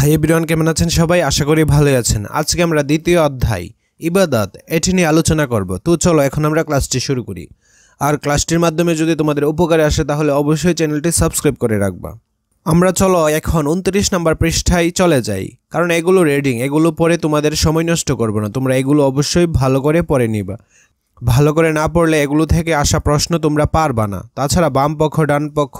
Hi everyone কেমন আছেন সবাই আশা করি ভালোই আছেন আজকে আমরা দ্বিতীয় অধ্যায় ইবাদত এটি নিয়ে আলোচনা করব তো চলো এখন আমরা ক্লাসটি শুরু করি আর ক্লাসটির মাধ্যমে যদি তোমাদের উপকারে আসে তাহলে অবশ্যই চ্যানেলটি সাবস্ক্রাইব করে রাখবা আমরা চলো এখন উনত্রিশ নাম্বার পৃষ্ঠায় চলে যাই কারণ এগুলো রেডিং এগুলো পরে তোমাদের সময় নষ্ট করবো না তোমরা এগুলো অবশ্যই ভালো করে পড়ে নিবা ভালো করে না পড়লে এগুলো থেকে আসা প্রশ্ন তোমরা পারবা না তাছাড়া বাম পক্ষ ডান পক্ষ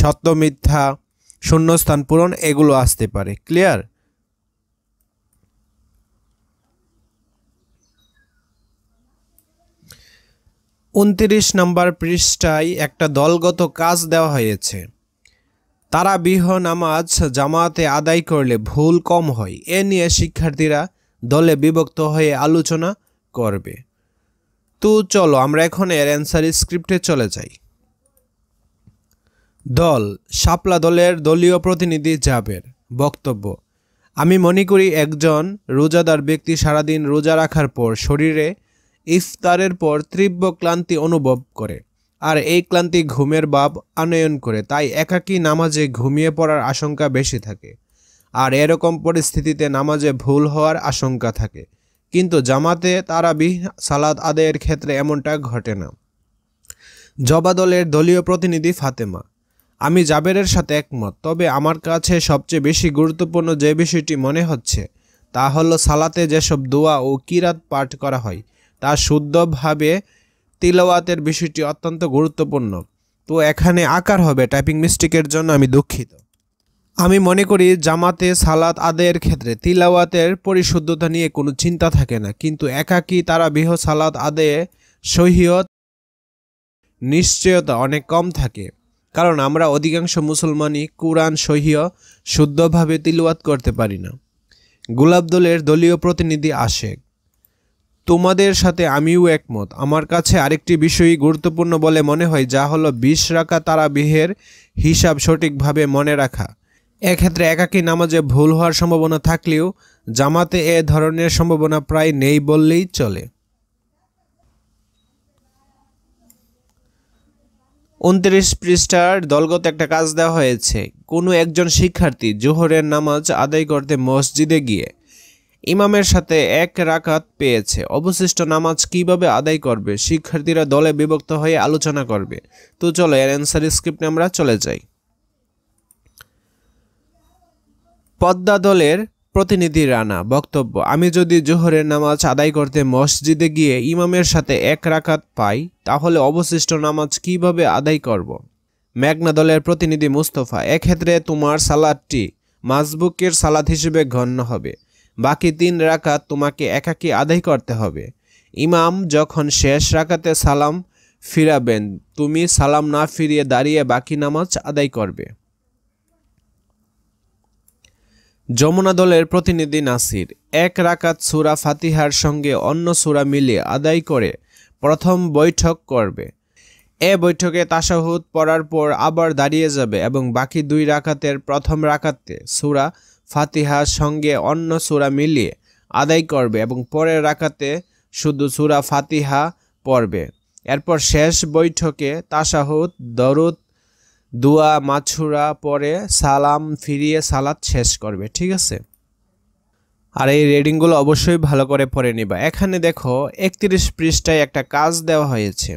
সত্য মিথ্যা শূন্যস্থান পূরণ এগুলো আসতে পারে ক্লিয়ার উনত্রিশ নম্বর পৃষ্ঠায় একটা দলগত কাজ দেওয়া হয়েছে তারা বিহ নামাজ জামাতে আদায় করলে ভুল কম হয় এ নিয়ে শিক্ষার্থীরা দলে বিভক্ত হয়ে আলোচনা করবে তো চলো আমরা এখন এর অ্যান্সার স্ক্রিপ্টে চলে যাই দল শাপলা দলের দলীয় প্রতিনিধি জাবের বক্তব্য আমি মনে করি একজন রোজাদার ব্যক্তি সারাদিন রোজা রাখার পর শরীরে ইফতারের পর তীব্র ক্লান্তি অনুভব করে আর এই ক্লান্তি ঘুমের ভাব আনয়ন করে তাই একাকী নামাজে ঘুমিয়ে পড়ার আশঙ্কা বেশি থাকে আর এরকম পরিস্থিতিতে নামাজে ভুল হওয়ার আশঙ্কা থাকে কিন্তু জামাতে তারা বিহ সালাদ আদায়ের ক্ষেত্রে এমনটা ঘটে না জবা দলের দলীয় প্রতিনিধি ফাতেমা আমি জাবেরের সাথে একমত তবে আমার কাছে সবচেয়ে বেশি গুরুত্বপূর্ণ যে বিষয়টি মনে হচ্ছে তা হলো সালাতে যেসব দোয়া ও কিরাত পাঠ করা হয় তা শুদ্ধভাবে তিলওয়াতের বিষয়টি অত্যন্ত গুরুত্বপূর্ণ তো এখানে আকার হবে টাইপিং মিস্টেকের জন্য আমি দুঃখিত আমি মনে করি জামাতে সালাত আদায়ের ক্ষেত্রে তিলাওয়াতের পরিশুদ্ধতা নিয়ে কোনো চিন্তা থাকে না কিন্তু একাকি তারা বৃহ সালাত আদায়ে সহিয়ত নিশ্চয়তা অনেক কম থাকে কারণ আমরা অধিকাংশ মুসলমানই কোরআন সহিহ শুদ্ধভাবে তিলুয়াত করতে পারি না দলের দলীয় প্রতিনিধি আশেক তোমাদের সাথে আমিও একমত আমার কাছে আরেকটি বিষয়ই গুরুত্বপূর্ণ বলে মনে হয় যা হলো বিশ রাখা বিহের হিসাব সঠিকভাবে মনে রাখা এক্ষেত্রে একাকী নামাজে ভুল হওয়ার সম্ভাবনা থাকলেও জামাতে এ ধরনের সম্ভাবনা প্রায় নেই বললেই চলে উনত্রিশ পৃষ্ঠার দলগত একটা কাজ দেওয়া হয়েছে কোনো একজন শিক্ষার্থী জোহরের নামাজ আদায় করতে মসজিদে গিয়ে ইমামের সাথে এক রাকাত পেয়েছে অবশিষ্ট নামাজ কিভাবে আদায় করবে শিক্ষার্থীরা দলে বিভক্ত হয়ে আলোচনা করবে তো চলো এর অ্যান্সার স্ক্রিপ্টে আমরা চলে যাই পদ্মা দলের প্রতিনিধি রানা বক্তব্য আমি যদি জোহরের নামাজ আদায় করতে মসজিদে গিয়ে ইমামের সাথে এক রাখাত পাই তাহলে অবশিষ্ট নামাজ কিভাবে আদায় করব। মেঘনা দলের প্রতিনিধি মুস্তফা এক্ষেত্রে তোমার সালাদটি মাজবুকের সালাদ হিসেবে গণ্য হবে বাকি তিন রাকাত তোমাকে একাকি আদায় করতে হবে ইমাম যখন শেষ রাখাতে সালাম ফিরাবেন তুমি সালাম না ফিরিয়ে দাঁড়িয়ে বাকি নামাজ আদায় করবে যমুনা দলের প্রতিনিধি নাসির এক রাকাত সুরা ফাতিহার সঙ্গে অন্য সুরা মিলে আদায় করে প্রথম বৈঠক করবে এ বৈঠকে তাসাহুদ পড়ার পর আবার দাঁড়িয়ে যাবে এবং বাকি দুই রাকাতের প্রথম রাকাতে সুরা ফাতিহার সঙ্গে অন্য সুরা মিলিয়ে আদায় করবে এবং পরের রাকাতে শুধু সুরা ফাতিহা পড়বে এরপর শেষ বৈঠকে তাসাহুদ দরুদ দুয়া মাছুরা পরে সালাম ফিরিয়ে সালাত শেষ করবে ঠিক আছে আর এই রেডিংগুলো অবশ্যই ভালো করে পড়ে নিবা এখানে দেখো একত্রিশ পৃষ্ঠায় একটা কাজ দেওয়া হয়েছে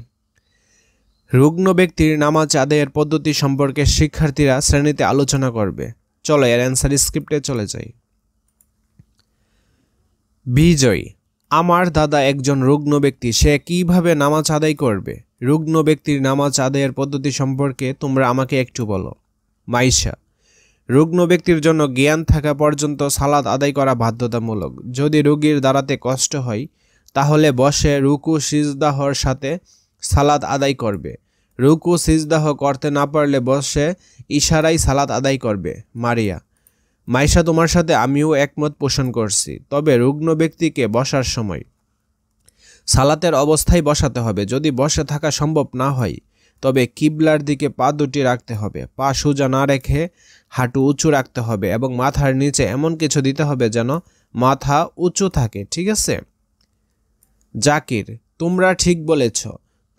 রুগ্ন ব্যক্তির নামাজ আদায়ের পদ্ধতি সম্পর্কে শিক্ষার্থীরা শ্রেণীতে আলোচনা করবে চলো এর অ্যান্সার স্ক্রিপ্টে চলে যাই বিজয় আমার দাদা একজন রুগ্ন ব্যক্তি সে কিভাবে নামাজ আদায় করবে রুগ্ন ব্যক্তির নামাজ আদায়ের পদ্ধতি সম্পর্কে তোমরা আমাকে একটু বলো মাইশা রুগ্ন ব্যক্তির জন্য জ্ঞান থাকা পর্যন্ত সালাদ আদায় করা বাধ্যতামূলক যদি রোগীর দাঁড়াতে কষ্ট হয় তাহলে বসে রুকু সিজদাহর সাথে সালাদ আদায় করবে রুকু সিজদাহ করতে না পারলে বসে ইশারাই সালাদ আদায় করবে মারিয়া মাইশা তোমার সাথে আমিও একমত পোষণ করছি তবে রুগ্ন ব্যক্তিকে বসার সময় সালাতের অবস্থায় বসাতে হবে যদি বসে থাকা সম্ভব না হয় তবে কিবলার দিকে পা দুটি রাখতে হবে পা সোজা না রেখে হাঁটু উঁচু রাখতে হবে এবং মাথার নিচে এমন কিছু দিতে হবে যেন মাথা উঁচু থাকে ঠিক আছে জাকির তোমরা ঠিক বলেছ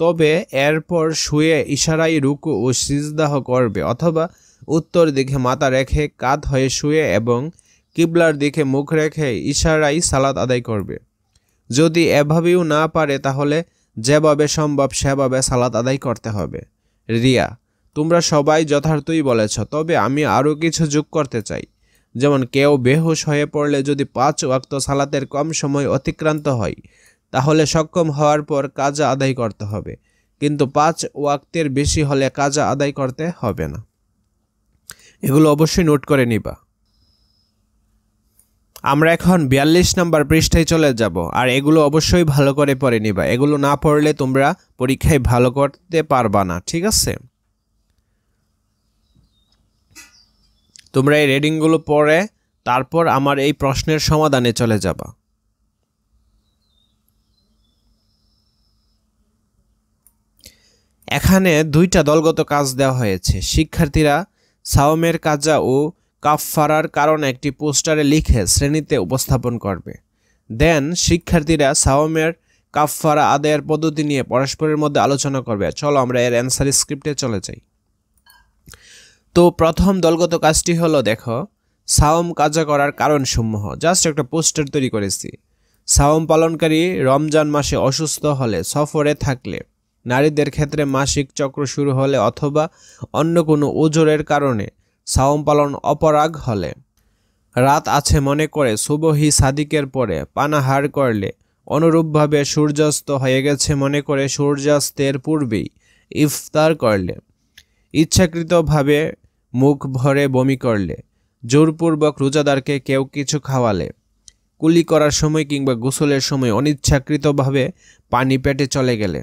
তবে এরপর শুয়ে ইশারাই রুকু ও সিজদাহ করবে অথবা উত্তর দিকে মাথা রেখে কাত হয়ে শুয়ে এবং কিবলার দিকে মুখ রেখে ইশারাই সালাত আদায় করবে যদি এভাবেও না পারে তাহলে যেভাবে সম্ভব সেভাবে সালাত আদায় করতে হবে রিয়া তোমরা সবাই যথার্থই বলেছ তবে আমি আরও কিছু যোগ করতে চাই যেমন কেউ বেহুশ হয়ে পড়লে যদি পাঁচ ওয়াক্ত সালাতের কম সময় অতিক্রান্ত হয় তাহলে সক্ষম হওয়ার পর কাজ আদায় করতে হবে কিন্তু পাঁচ ওয়াক্তের বেশি হলে কাজা আদায় করতে হবে না এগুলো অবশ্যই নোট করে নিবা আমরা এখন বিয়াল্লিশ নম্বর পৃষ্ঠায় চলে যাব আর এগুলো অবশ্যই ভালো করে পড়ে নিবা এগুলো না পড়লে তোমরা পরীক্ষায় ভালো করতে পারবা না ঠিক আছে তোমরা এই রেডিংগুলো পড়ে তারপর আমার এই প্রশ্নের সমাধানে চলে যাবা এখানে দুইটা দলগত কাজ দেওয়া হয়েছে শিক্ষার্থীরা সাওমের কাজা ও কাফফারার কারণ একটি পোস্টারে লিখে শ্রেণীতে উপস্থাপন করবে দেন শিক্ষার্থীরা সাওমের কাফফারা আদায়ের পদ্ধতি নিয়ে পরস্পরের মধ্যে আলোচনা করবে চলো আমরা এর অ্যান্সার স্ক্রিপ্টে চলে যাই তো প্রথম দলগত কাজটি হলো দেখো সাওম কাজা করার কারণ সমূহ জাস্ট একটা পোস্টার তৈরি করেছি সাওম পালনকারী রমজান মাসে অসুস্থ হলে সফরে থাকলে নারীদের ক্ষেত্রে মাসিক চক্র শুরু হলে অথবা অন্য কোনো ওজোরের কারণে সাওম পালন অপরাগ হলে রাত আছে মনে করে সুবহি সাদিকের পরে পানাহার করলে অনুরূপভাবে সূর্যাস্ত হয়ে গেছে মনে করে সূর্যাস্তের পূর্বেই ইফতার করলে ইচ্ছাকৃতভাবে মুখ ভরে বমি করলে জোরপূর্বক রোজাদারকে কেউ কিছু খাওয়ালে কুলি করার সময় কিংবা গোসলের সময় অনিচ্ছাকৃতভাবে পানি পেটে চলে গেলে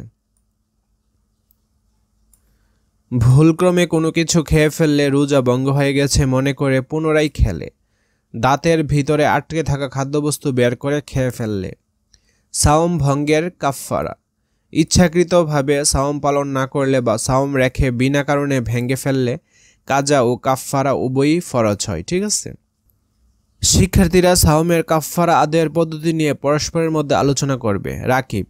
ভুলক্রমে কোনো কিছু খেয়ে ফেললে রোজা বঙ্গ হয়ে গেছে মনে করে পুনরায় খেলে দাঁতের ভিতরে আটকে থাকা খাদ্যবস্তু বের করে খেয়ে ফেললে সাওম ভঙ্গের কাফফারা ইচ্ছাকৃতভাবে সাওম পালন না করলে বা সাওম রেখে বিনা কারণে ভেঙে ফেললে কাজা ও কাফফারা উভয়ই ফরজ হয় ঠিক আছে শিক্ষার্থীরা সাওমের কাফফারা আদের পদ্ধতি নিয়ে পরস্পরের মধ্যে আলোচনা করবে রাকিব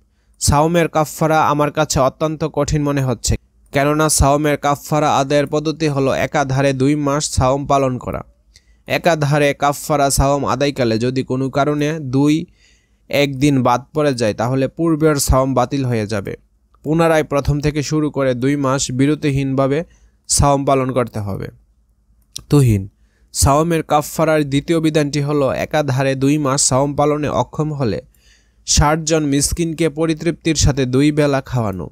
সাওমের কাফফারা আমার কাছে অত্যন্ত কঠিন মনে হচ্ছে কেননা সাওমের কাফফারা আদায়ের পদ্ধতি হলো একাধারে দুই মাস সাওম পালন করা একাধারে কাফফারা সাওম আদায়কালে যদি কোনো কারণে দুই একদিন বাদ পড়ে যায় তাহলে পূর্বের সাওম বাতিল হয়ে যাবে পুনরায় প্রথম থেকে শুরু করে দুই মাস বিরতিহীনভাবে সাওম পালন করতে হবে তুহিন সাওমের কাফফারার দ্বিতীয় বিধানটি হলো একাধারে দুই মাস সাওম পালনে অক্ষম হলে ষাটজন মিসকিনকে পরিতৃপ্তির সাথে দুই বেলা খাওয়ানো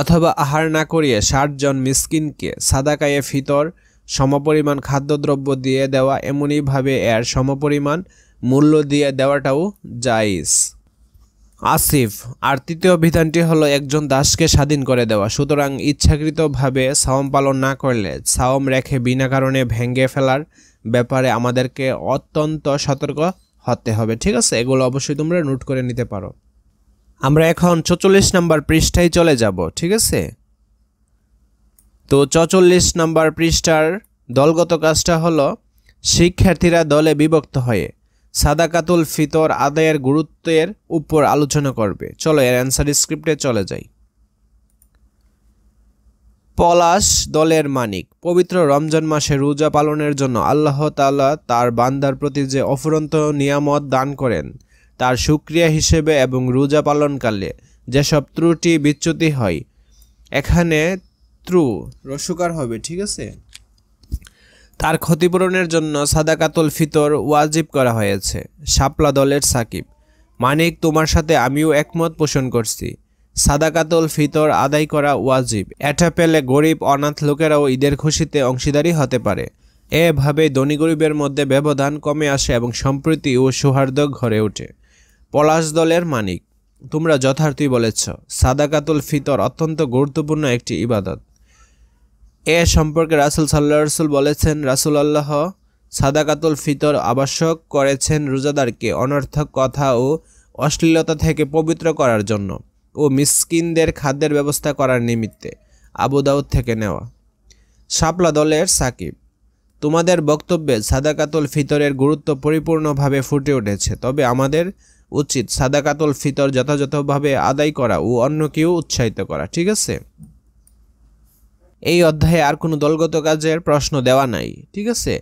অথবা আহার না করিয়ে ষাটজন মিসকিনকে সাদাকায়ে ফিতর সমপরিমাণ খাদ্যদ্রব্য দিয়ে দেওয়া এমনইভাবে এর সমপরিমাণ মূল্য দিয়ে দেওয়াটাও জাইজ আসিফ আর তৃতীয় বিধানটি হলো একজন দাসকে স্বাধীন করে দেওয়া সুতরাং ইচ্ছাকৃতভাবে সাওম পালন না করলে সাওম রেখে বিনা কারণে ভেঙে ফেলার ব্যাপারে আমাদেরকে অত্যন্ত সতর্ক হতে হবে ঠিক আছে এগুলো অবশ্যই তোমরা নোট করে নিতে পারো আমরা এখন চচল্লিশ নাম্বার পৃষ্ঠায় চলে যাব ঠিক আছে তো চচল্লিশ নাম্বার পৃষ্ঠার দলগত কাজটা হলো শিক্ষার্থীরা দলে বিভক্ত হয়ে সাদাকাতুল ফিতর আদায়ের গুরুত্বের উপর আলোচনা করবে চলো এর অ্যান্সার স্ক্রিপ্টে চলে যাই পলাশ দলের মানিক পবিত্র রমজান মাসে রোজা পালনের জন্য আল্লাহ তালা তার বান্দার প্রতি যে অফুরন্ত নিয়ামত দান করেন তার সুক্রিয়া হিসেবে এবং রোজা পালনকালে যেসব ত্রুটি বিচ্যুতি হয় এখানে ত্রু রসুকার হবে ঠিক আছে তার ক্ষতিপূরণের জন্য সাদাকাতুল ফিতর ওয়াজিব করা হয়েছে শাপলা দলের সাকিব মানিক তোমার সাথে আমিও একমত পোষণ করছি সাদাকাতুল ফিতর আদায় করা ওয়াজিব এটা পেলে গরিব অনাথ লোকেরাও ঈদের খুশিতে অংশীদারী হতে পারে এভাবে ধনী গরিবের মধ্যে ব্যবধান কমে আসে এবং সম্প্রীতি ও সৌহার্দ্য ঘরে ওঠে পলাশ দলের মানিক তোমরা যথার্থই বলেছ সাদাকাতুল ফিতর অত্যন্ত গুরুত্বপূর্ণ একটি ইবাদত এ সম্পর্কে রাসুল সাল্লা রসুল বলেছেন রাসুল আল্লাহ সাদাকাতুল ফিতর আবশ্যক করেছেন রোজাদারকে অনর্থক কথা ও অশ্লীলতা থেকে পবিত্র করার জন্য ও মিসকিনদের খাদ্যের ব্যবস্থা করার নিমিত্তে আবুদাউদ থেকে নেওয়া শাপলা দলের সাকিব তোমাদের বক্তব্যে সাদাকাতুল ফিতরের গুরুত্ব পরিপূর্ণভাবে ফুটে উঠেছে তবে আমাদের উচিত সাদাকাতুল ফিতর যথাযথভাবে আদায় করা ও অন্যকেও উৎসাহিত করা ঠিক আছে এই অধ্যায়ে আর কোনো দলগত কাজের প্রশ্ন দেওয়া নাই ঠিক আছে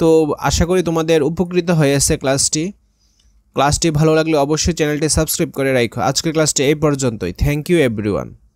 তো আশা করি তোমাদের উপকৃত হয়েছে ক্লাসটি ক্লাসটি ভালো লাগলে অবশ্যই চ্যানেলটি সাবস্ক্রাইব করে রাখো আজকের ক্লাসটি এই পর্যন্তই থ্যাংক ইউ এভরিওয়ান